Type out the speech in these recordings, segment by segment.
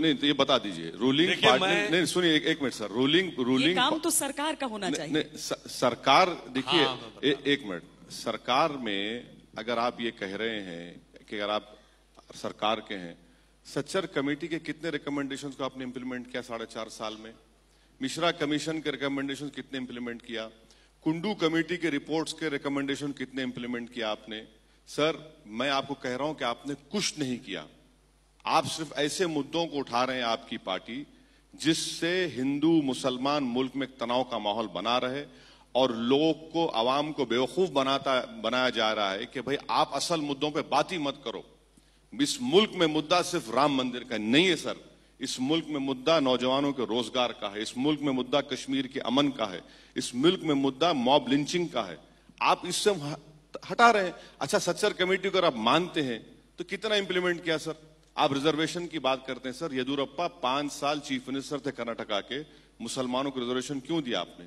नहीं तो ये बता दीजिए रूलिंग पार्टी नहीं सुनिए एक, एक मिनट सर रूलिंग रूलिंग काम तो सरकार का होना चाहिए नहीं, नहीं, सरकार देखिए हाँ, हाँ, हाँ एक मिनट सरकार में अगर आप ये कह रहे हैं कि अगर आप सरकार के हैं सच्चर कमेटी के कितने रिकमेंडेशंस को आपने इम्प्लीमेंट किया साढ़े चार साल में मिश्रा कमीशन के रिकमेंडेशन कितने इम्प्लीमेंट किया कुंडू कमेटी के रिपोर्ट के रिकमेंडेशन कितने इम्प्लीमेंट किया आपने सर मैं आपको कह रहा हूं कि आपने कुछ नहीं किया आप सिर्फ ऐसे मुद्दों को उठा रहे हैं आपकी पार्टी जिससे हिंदू मुसलमान मुल्क में तनाव का माहौल बना रहे और लोग को आवाम को बेवकूफ बनाता बनाया जा रहा है कि भाई आप असल मुद्दों पे बात ही मत करो इस मुल्क में मुद्दा सिर्फ राम मंदिर का नहीं है सर इस मुल्क में मुद्दा नौजवानों के रोजगार का है इस मुल्क में मुद्दा कश्मीर के अमन का है इस मुल्क में मुद्दा मॉब लिंचिंग का है आप इससे हटा रहे हैं अच्छा सच्चर कमेटी को आप मानते हैं तो कितना इंप्लीमेंट किया सर आप रिजर्वेशन की बात करते हैं सर येदुरप्पा पांच साल चीफ मिनिस्टर थे कर्नाटका के मुसलमानों को रिजर्वेशन क्यों दिया आपने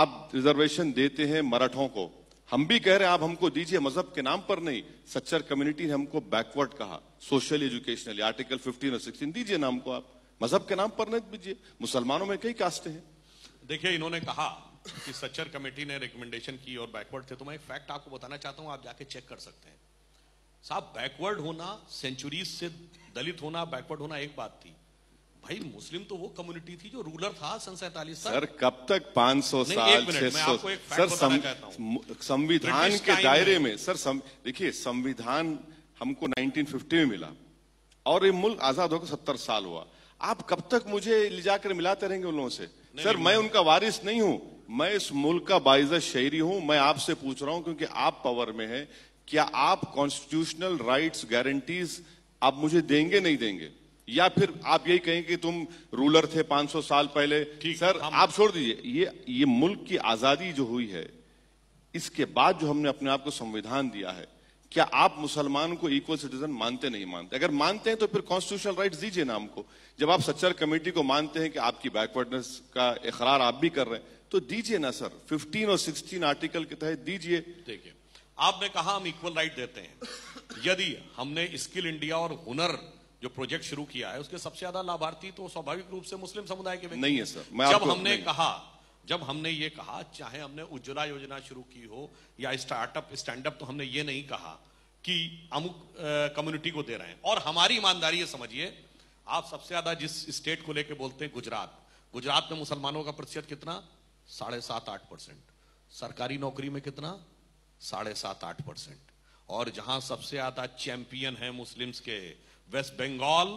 आप रिजर्वेशन देते हैं मराठों को हम भी कह रहे हैं आप हमको दीजिए मजहब के नाम पर नहीं सच्चर कम्युनिटी ने हमको बैकवर्ड कहा सोशल एजुकेशनली आर्टिकल 15 और 16 दीजिए ना हमको आप मजहब के नाम पर नहीं दीजिए मुसलमानों में कई कास्ट हैं देखिए इन्होंने कहा कि सच्चर कमेटी ने रिकमेंडेशन की और बैकवर्ड थे तो मैं एक फैक्ट आपको बताना चाहता हूं आप जाके चेक कर सकते हैं साहब बैकवर्ड होना सेंचुरी से दलित होना बैकवर्ड होना एक बात थी भाई मुस्लिम तो वो कम्युनिटी थी जो रूलर था सन सैतालीस सर कब तक 500 साल सौ सर संविधान के दायरे में सर सम, देखिए संविधान हमको 1950 में मिला और ये मुल्क आजाद होकर सत्तर साल हुआ आप कब तक मुझे ले जाकर मिलाते रहेंगे उन लोगों से सर मैं उनका वारिस नहीं हूं मैं इस मुल्क का बाइजा शहरी हूं मैं आपसे पूछ रहा हूं क्योंकि आप पावर में है क्या आप कॉन्स्टिट्यूशनल राइट्स गारंटीज आप मुझे देंगे नहीं देंगे या फिर आप यही कहें कि तुम रूलर थे 500 साल पहले सर आप छोड़ दीजिए ये ये मुल्क की आजादी जो हुई है इसके बाद जो हमने अपने आप को संविधान दिया है क्या आप मुसलमान को इक्वल सिटीजन मानते नहीं मानते अगर मानते हैं तो फिर कॉन्स्टिट्यूशनल राइट दीजिए ना हमको जब आप सच्चर कमेटी को मानते हैं कि आपकी बैकवर्डनेस का इकरार आप भी कर रहे हैं तो दीजिए ना सर 15 और 16 आर्टिकल के तहत दीजिए आपने कहा हम इक्वल राइट देते हैं यदि हमने स्किल इंडिया और हुनर जो प्रोजेक्ट शुरू किया है उसके सबसे ज्यादा लाभार्थी तो स्वाभाविक रूप से मुस्लिम समुदाय के नहीं है सर मैं जब हमने कहा जब हमने ये कहा चाहे हमने उज्ज्वला योजना शुरू की हो या स्टार्टअप स्टैंड अप तो हमने ये नहीं कहा कि अमुक कम्युनिटी को दे रहे हैं और हमारी ईमानदारी समझिए आप सबसे ज्यादा जिस स्टेट को लेकर बोलते हैं गुजरात गुजरात में मुसलमानों का प्रतिशत कितना साढ़े सात आठ परसेंट सरकारी नौकरी में कितना साढ़े सात आठ परसेंट और जहां सबसे ज्यादा चैंपियन है मुस्लिम्स के वेस्ट बंगाल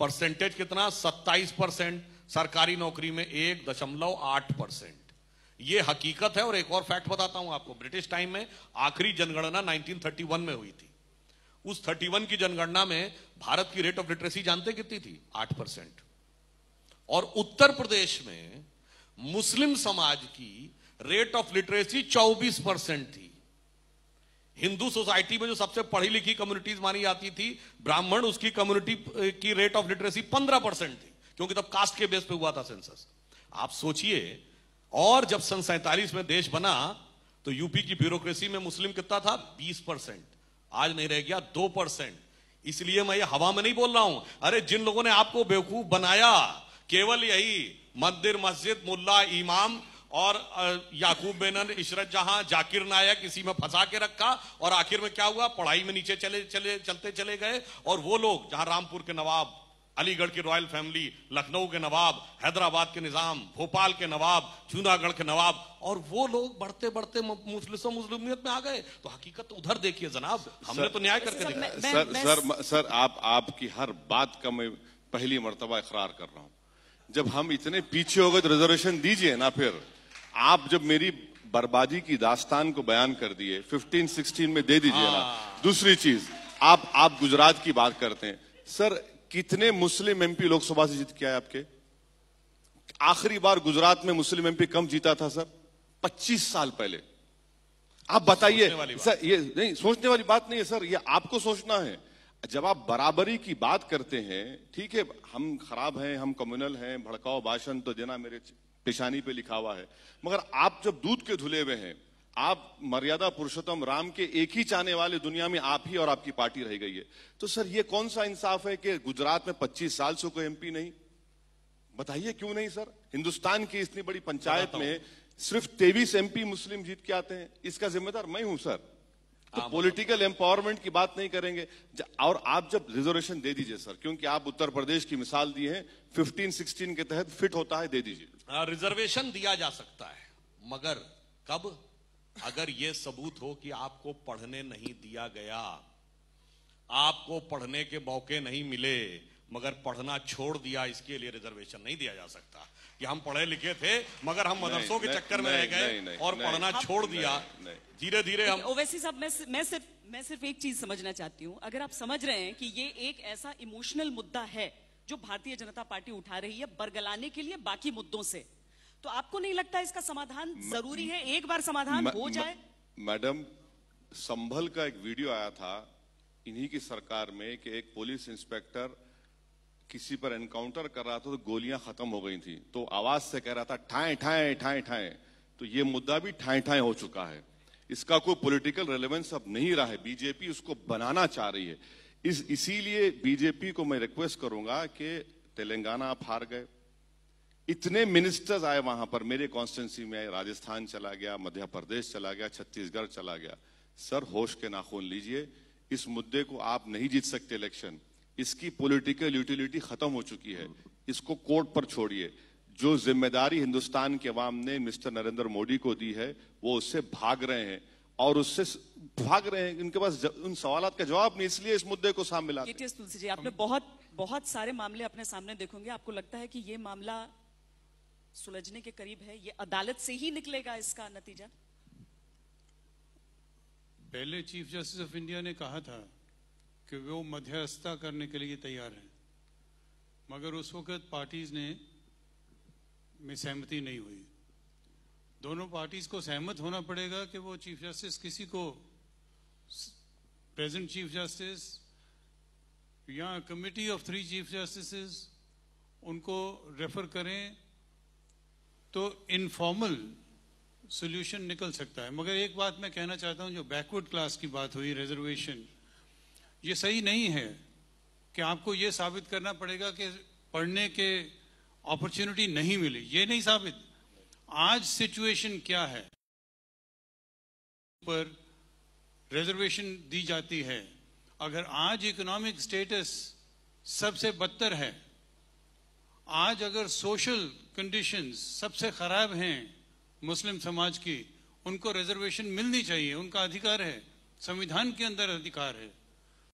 परसेंटेज कितना सत्ताईस परसेंट सरकारी नौकरी में एक दशमलव आठ परसेंट ये हकीकत है और एक और फैक्ट बताता हूं आपको ब्रिटिश टाइम में आखिरी जनगणना 1931 में हुई थी उस 31 की जनगणना में भारत की रेट ऑफ लिटरेसी जानते कितनी थी आठ परसेंट और उत्तर प्रदेश में मुस्लिम समाज की रेट ऑफ लिटरेसी 24 परसेंट थी हिंदू सोसाइटी में जो सबसे पढ़ी लिखी कम्युनिटीज मानी जाती थी ब्राह्मण उसकी कम्युनिटी की रेट ऑफ लिटरेसी पंद्रह परसेंट थी क्योंकि तब कास्ट के बेस पे हुआ था सेंसस आप सोचिए और जब सन सैतालीस में देश बना तो यूपी की ब्यूरोक्रेसी में मुस्लिम कितना था बीस परसेंट आज नहीं रह गया दो परसेंट इसलिए मैं ये हवा में नहीं बोल रहा हूं अरे जिन लोगों ने आपको बेवकूफ बनाया केवल यही मंदिर मस्जिद मुल्ला इमाम और याकूब बेनन इशरत जहां जाकिर नायक इसी में फंसा के रखा और आखिर में क्या हुआ पढ़ाई में नीचे चले चले चलते चले गए और वो लोग जहां रामपुर के नवाब अलीगढ़ की रॉयल फैमिली लखनऊ के नवाब हैदराबाद के निज़ाम भोपाल के नवाब जूनागढ़ के नवाब और वो लोग बढ़ते बढ़ते मुस्लिम मुस्लिमियत में आ गए तो हकीकत तो उधर देखिए जनाब हमने तो न्याय करके देखा सर, सर सर सर आप आपकी हर बात का मैं पहली मरतबा इकरार कर रहा हूँ जब हम इतने पीछे हो गए तो रिजर्वेशन दीजिए ना फिर आप जब मेरी बर्बादी की दास्तान को बयान कर दिए 15 16 में दे दीजिए ना हाँ। दूसरी चीज आप आप गुजरात की बात करते हैं सर कितने मुस्लिम एमपी लोकसभा से जीत के आए आपके आखिरी बार गुजरात में मुस्लिम एमपी कम जीता था सर 25 साल पहले आप बताइए सर ये नहीं सोचने वाली बात नहीं है सर ये आपको सोचना है जब आप बराबरी की बात करते हैं ठीक है हम खराब हैं हम कम्युनल हैं भड़काओ भाषण तो देना मेरे पेशानी पे लिखा हुआ है मगर आप जब दूध के धुले हुए हैं आप मर्यादा पुरुषोत्तम राम के एक ही चाहने वाले दुनिया में आप ही और आपकी पार्टी रह गई है तो सर ये कौन सा इंसाफ है कि गुजरात में 25 साल से कोई एमपी नहीं बताइए क्यों नहीं सर हिंदुस्तान की इतनी बड़ी पंचायत में सिर्फ तेईस एमपी मुस्लिम जीत के आते हैं इसका जिम्मेदार मैं हूं सर तो पॉलिटिकल एम्पावरमेंट की बात नहीं करेंगे और आप जब रिजर्वेशन दे दीजिए सर क्योंकि आप उत्तर प्रदेश की मिसाल दी है 15 16 के तहत फिट होता है दे दीजिए रिजर्वेशन दिया जा सकता है मगर कब अगर ये सबूत हो कि आपको पढ़ने नहीं दिया गया आपको पढ़ने के मौके नहीं मिले मगर पढ़ना छोड़ दिया इसके लिए रिजर्वेशन नहीं दिया जा सकता कि हम पढ़े लिखे थे मगर हम मदरसों के चक्कर में रह गए और पढ़ना छोड़ दिया धीरे धीरे हम ओवैसी साहब मैं मैं सिर्फ मैं सिर्फ एक चीज समझना चाहती हूँ अगर आप समझ रहे हैं कि ये एक ऐसा इमोशनल मुद्दा है जो भारतीय जनता पार्टी उठा रही है बरगलाने के लिए बाकी मुद्दों से तो आपको नहीं लगता इसका समाधान जरूरी है एक बार समाधान हो जाए मैडम संभल का एक वीडियो आया था इन्हीं की सरकार में कि एक पुलिस इंस्पेक्टर किसी पर एनकाउंटर कर रहा था तो गोलियां खत्म हो गई थी तो आवाज से कह रहा था ठाए ठाए ठाए ठाए तो ये मुद्दा भी ठाए ठाए हो चुका है इसका कोई पॉलिटिकल रेलेवेंस अब नहीं रहा है बीजेपी उसको बनाना चाह रही है इस इसीलिए बीजेपी को मैं रिक्वेस्ट करूंगा कि तेलंगाना आप हार गए इतने मिनिस्टर्स आए वहां पर मेरे कॉन्स्टिट्यूंसी में आए राजस्थान चला गया मध्य प्रदेश चला गया छत्तीसगढ़ चला गया सर होश के नाखून लीजिए इस मुद्दे को आप नहीं जीत सकते इलेक्शन इसकी पॉलिटिकल यूटिलिटी खत्म हो चुकी है इसको कोर्ट पर छोड़िए जो जिम्मेदारी हिंदुस्तान के अवाम ने मिस्टर नरेंद्र मोदी को दी है वो उससे भाग रहे हैं और उससे भाग रहे हैं इनके पास उन सवाल का जवाब नहीं इसलिए इस मुद्दे को सामने ला जी आपने बहुत बहुत सारे मामले अपने सामने देखोगे आपको लगता है कि ये मामला सुलझने के करीब है ये अदालत से ही निकलेगा इसका नतीजा पहले चीफ जस्टिस ऑफ इंडिया ने कहा था कि वो मध्यस्थता करने के लिए तैयार हैं मगर उस वक्त पार्टीज ने में सहमति नहीं हुई दोनों पार्टीज को सहमत होना पड़ेगा कि वो चीफ जस्टिस किसी को प्रेजेंट चीफ जस्टिस या committee of three chief justice उनको रेफर करें तो इनफॉर्मल सोल्यूशन निकल सकता है मगर एक बात मैं कहना चाहता हूं जो बैकवर्ड क्लास की बात हुई रिजर्वेशन ये सही नहीं है कि आपको ये साबित करना पड़ेगा कि पढ़ने के अपॉर्चुनिटी नहीं मिली ये नहीं साबित आज सिचुएशन क्या है पर रिजर्वेशन दी जाती है अगर आज इकोनॉमिक स्टेटस सबसे बदतर है आज अगर सोशल कंडीशंस सबसे खराब हैं मुस्लिम समाज की उनको रिजर्वेशन मिलनी चाहिए उनका अधिकार है संविधान के अंदर अधिकार है